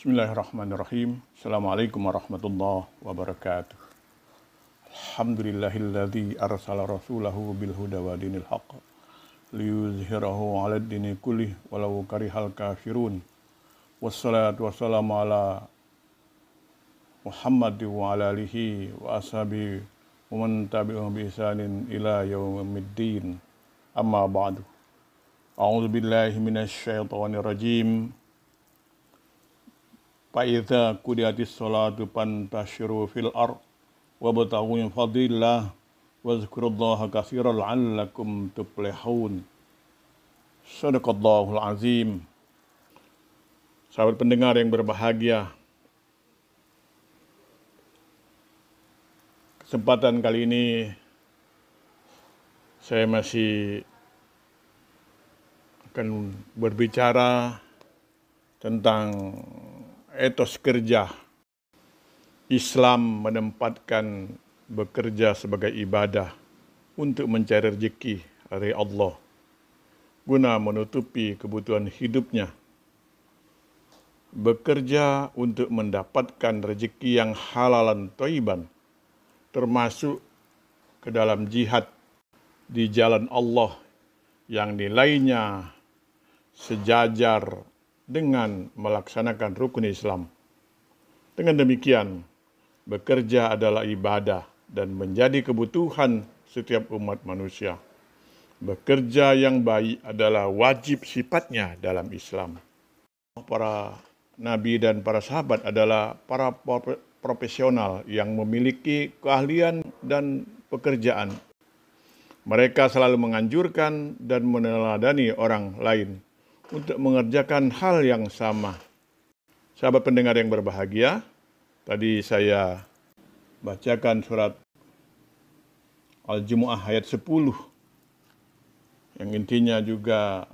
Bismillahirrahmanirrahim. Assalamualaikum warahmatullahi wabarakatuh. Alhamdulillahilladzi arsala rasulahu bil huda wa dinil haqq liyuzhirahu 'ala dini kullih walau karihal kafirun. Wassalatu wassalamu ala Muhammad wa ala alihi wa ashabi wa man tabi'ahum bi ihsanin ila yaumiddin. Amma ba'du. A'udzu billahi minasy syaithanir rajim. Fa'idha kudiatis salatu pantashiru fil ar Wabtahu min fadillah Wazkurullaha kathiran la'allakum tuplihun Sadaqallahul azim Sahabat pendengar yang berbahagia Kesempatan kali ini Saya masih akan berbicara tentang etos kerja. Islam menempatkan bekerja sebagai ibadah untuk mencari rezeki dari Allah guna menutupi kebutuhan hidupnya. Bekerja untuk mendapatkan rezeki yang halal dan toiban, termasuk ke dalam jihad di jalan Allah yang nilainya sejajar dengan melaksanakan rukun Islam. Dengan demikian, bekerja adalah ibadah dan menjadi kebutuhan setiap umat manusia. Bekerja yang baik adalah wajib sifatnya dalam Islam. Para nabi dan para sahabat adalah para profesional yang memiliki keahlian dan pekerjaan. Mereka selalu menganjurkan dan meneladani orang lain untuk mengerjakan hal yang sama. Sahabat pendengar yang berbahagia, tadi saya bacakan surat Al-Jumu'ah ayat 10 yang intinya juga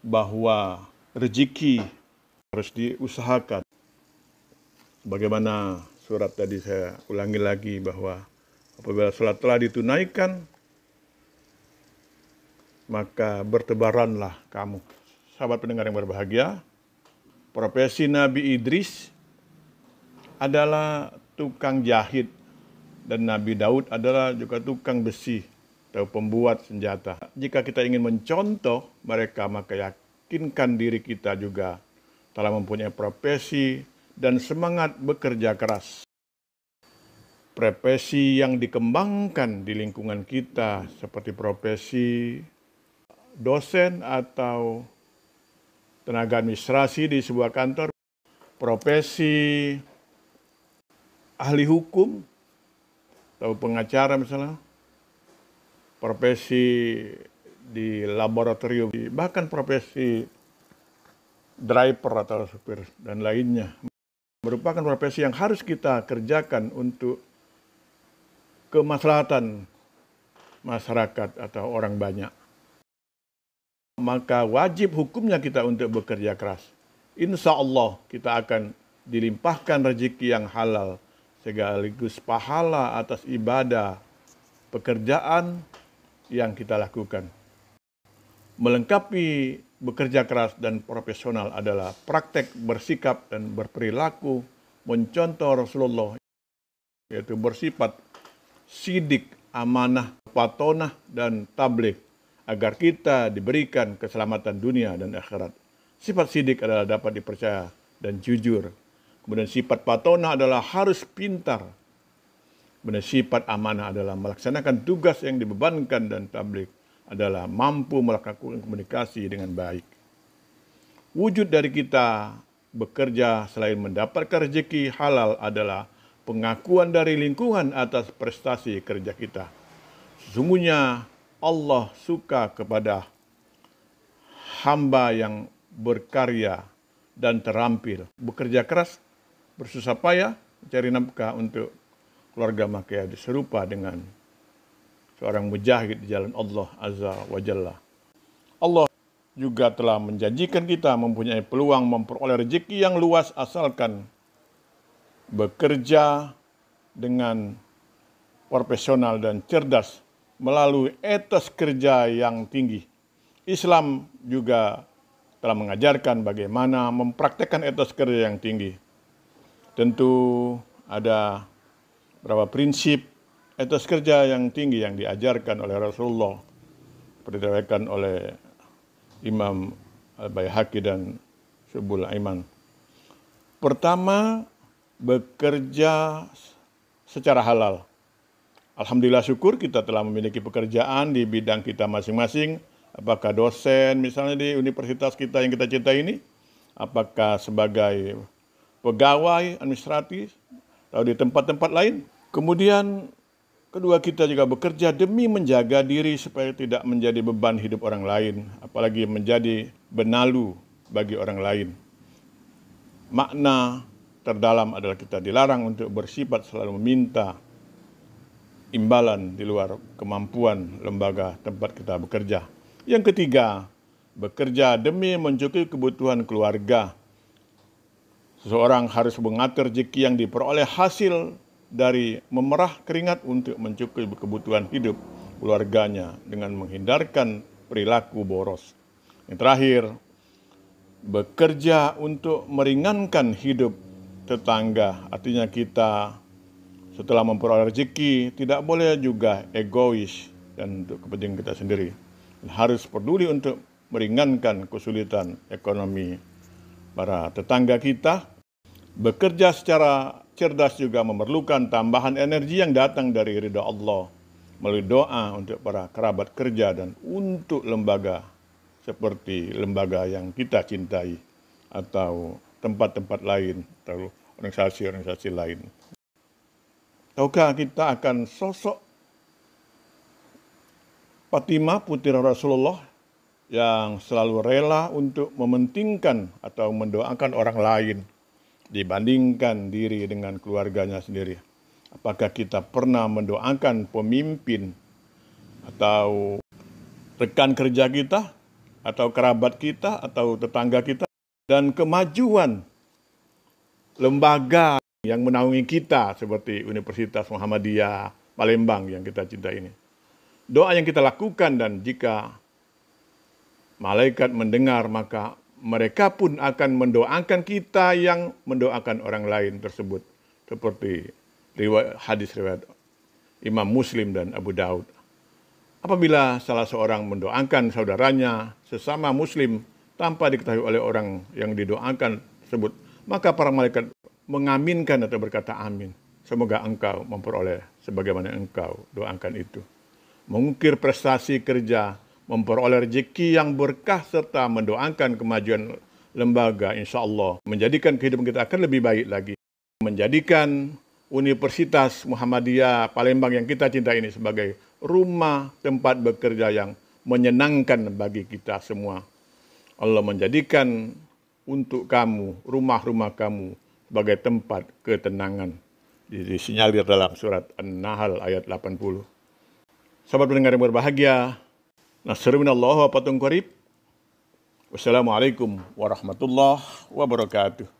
bahwa rezeki harus diusahakan. Bagaimana surat tadi saya ulangi lagi bahwa apabila surat telah ditunaikan, maka bertebaranlah kamu sahabat pendengar yang berbahagia, profesi Nabi Idris adalah tukang jahit dan Nabi Daud adalah juga tukang besi atau pembuat senjata. Jika kita ingin mencontoh mereka, maka yakinkan diri kita juga telah mempunyai profesi dan semangat bekerja keras profesi yang dikembangkan di lingkungan kita seperti profesi dosen atau tenaga administrasi di sebuah kantor, profesi, ahli hukum, atau pengacara misalnya, profesi di laboratorium, bahkan profesi driver atau supir dan lainnya merupakan profesi yang harus kita kerjakan untuk kemaslahatan masyarakat atau orang banyak maka wajib hukumnya kita untuk bekerja keras. Insya Allah kita akan dilimpahkan rezeki yang halal, sekaligus pahala atas ibadah, pekerjaan yang kita lakukan. Melengkapi bekerja keras dan profesional adalah praktek bersikap dan berperilaku mencontoh Rasulullah, yaitu bersifat sidik, amanah, patonah, dan tablik agar kita diberikan keselamatan dunia dan akhirat. Sifat sidik adalah dapat dipercaya dan jujur. Kemudian sifat patona adalah harus pintar. Kemudian sifat amanah adalah melaksanakan tugas yang dibebankan dan tablik adalah mampu melakukan komunikasi dengan baik. Wujud dari kita bekerja selain mendapatkan rezeki halal adalah pengakuan dari lingkungan atas prestasi kerja kita. Sesungguhnya Allah suka kepada hamba yang berkarya dan terampil, bekerja keras, bersusah payah, mencari nafkah untuk keluarga makia serupa dengan seorang mujahid di jalan Allah Azza wa Jalla. Allah juga telah menjanjikan kita mempunyai peluang memperoleh rezeki yang luas asalkan bekerja dengan profesional dan cerdas melalui etos kerja yang tinggi. Islam juga telah mengajarkan bagaimana mempraktekkan etos kerja yang tinggi. Tentu ada beberapa prinsip etos kerja yang tinggi yang diajarkan oleh Rasulullah seperti oleh Imam al Bayhaqi dan Subul Aiman. Pertama, bekerja secara halal. Alhamdulillah syukur kita telah memiliki pekerjaan di bidang kita masing-masing. Apakah dosen misalnya di universitas kita yang kita cintai ini? Apakah sebagai pegawai administratif atau di tempat-tempat lain? Kemudian kedua kita juga bekerja demi menjaga diri supaya tidak menjadi beban hidup orang lain, apalagi menjadi benalu bagi orang lain. Makna terdalam adalah kita dilarang untuk bersifat selalu meminta imbalan di luar kemampuan lembaga tempat kita bekerja. Yang ketiga, bekerja demi mencukupi kebutuhan keluarga. Seseorang harus mengatur rezeki yang diperoleh hasil dari memerah keringat untuk mencukupi kebutuhan hidup keluarganya dengan menghindarkan perilaku boros. Yang terakhir, bekerja untuk meringankan hidup tetangga, artinya kita setelah memperoleh rezeki, tidak boleh juga egois dan untuk kepentingan kita sendiri. Harus peduli untuk meringankan kesulitan ekonomi para tetangga kita. Bekerja secara cerdas juga memerlukan tambahan energi yang datang dari ridha Allah melalui doa untuk para kerabat kerja dan untuk lembaga seperti lembaga yang kita cintai atau tempat-tempat lain atau organisasi-organisasi lain. Tahukah kita akan sosok Fatimah putri Rasulullah yang selalu rela untuk mementingkan atau mendoakan orang lain dibandingkan diri dengan keluarganya sendiri. Apakah kita pernah mendoakan pemimpin atau rekan kerja kita atau kerabat kita atau tetangga kita dan kemajuan lembaga yang menaungi kita seperti Universitas Muhammadiyah Palembang yang kita cinta ini. Doa yang kita lakukan dan jika malaikat mendengar maka mereka pun akan mendoakan kita yang mendoakan orang lain tersebut seperti riwayat, hadis riwayat Imam Muslim dan Abu Daud. Apabila salah seorang mendoakan saudaranya sesama muslim tanpa diketahui oleh orang yang didoakan tersebut, maka para malaikat mengaminkan atau berkata amin. Semoga engkau memperoleh sebagaimana engkau doakan itu. Mengukir prestasi kerja, memperoleh rezeki yang berkah serta mendoakan kemajuan lembaga insya Allah. Menjadikan kehidupan kita akan lebih baik lagi. Menjadikan Universitas Muhammadiyah Palembang yang kita cinta ini sebagai rumah tempat bekerja yang menyenangkan bagi kita semua. Allah menjadikan untuk kamu, rumah-rumah kamu, sebagai tempat ketenangan. Disinyalir dalam surat An-Nahl ayat 80. Sahabat pendengar yang berbahagia, Allah wa patung qarib. Wassalamualaikum warahmatullahi wabarakatuh.